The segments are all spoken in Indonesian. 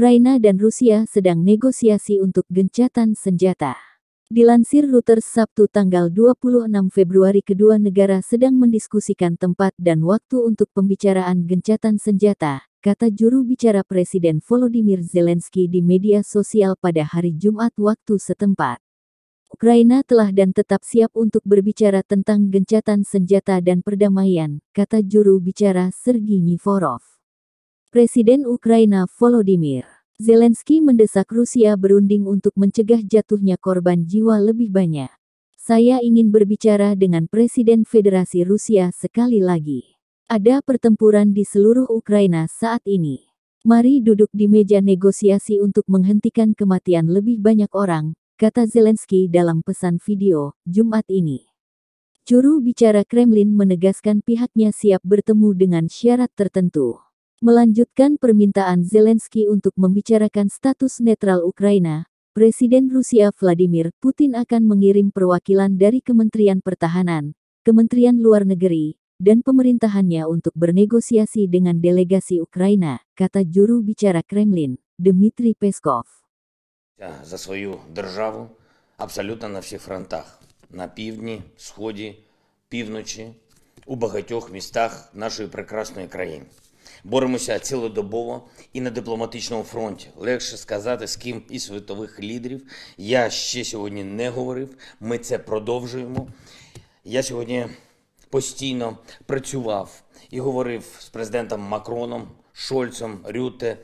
Ukraina dan Rusia sedang negosiasi untuk gencatan senjata. Dilansir Reuters Sabtu tanggal 26 Februari kedua negara sedang mendiskusikan tempat dan waktu untuk pembicaraan gencatan senjata, kata juru bicara Presiden Volodymyr Zelensky di media sosial pada hari Jumat waktu setempat. Ukraina telah dan tetap siap untuk berbicara tentang gencatan senjata dan perdamaian, kata juru bicara Sergi Nivorov. Presiden Ukraina Volodymyr Zelensky mendesak Rusia berunding untuk mencegah jatuhnya korban jiwa lebih banyak. Saya ingin berbicara dengan Presiden Federasi Rusia sekali lagi. Ada pertempuran di seluruh Ukraina saat ini. Mari duduk di meja negosiasi untuk menghentikan kematian lebih banyak orang, kata Zelensky dalam pesan video Jumat ini. Juru bicara Kremlin menegaskan pihaknya siap bertemu dengan syarat tertentu. Melanjutkan permintaan Zelensky untuk membicarakan status netral Ukraina, Presiden Rusia Vladimir Putin akan mengirim perwakilan dari Kementerian Pertahanan, Kementerian Luar Negeri, dan pemerintahannya untuk bernegosiasi dengan delegasi Ukraina, kata juru bicara Kremlin, Dmitry Peskov. За свою державу абсолютно на всіх фронтах. На півдні, сході, півночі, у багатьох містах нашої прекрасної країни. боремося цілодобово і на дипломатичному фронті. Легше сказати, з ким із світових лідерів я ще сьогодні не говорив. Ми це продовжуємо. Я сьогодні постійно працював і говорив з президентом Макроном, Шольцем, Рюте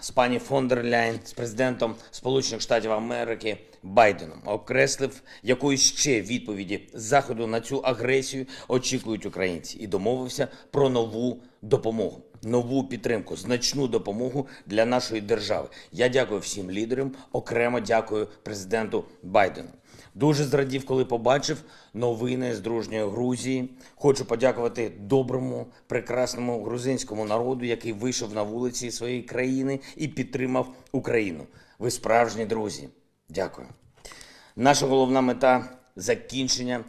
з пані фондерляйн з президентом Сполучених Штатів Америки Байденом, окреслив, якої ще відповіді заходу на цю агресію очікують українці, і домовився про нову допомогу нову підтримку, значну допомогу для нашої держави. Я дякую всім лідерам. Окремо дякую президенту Байдену. Дуже зрадів, коли побачив новини з дружньої Грузії. Хочу подякувати доброму, прекрасному грузинському народу, який вийшов на вулиці своєї країни і підтримав Україну. Ви справжні друзі. Дякую. Наша головна мета закінчення.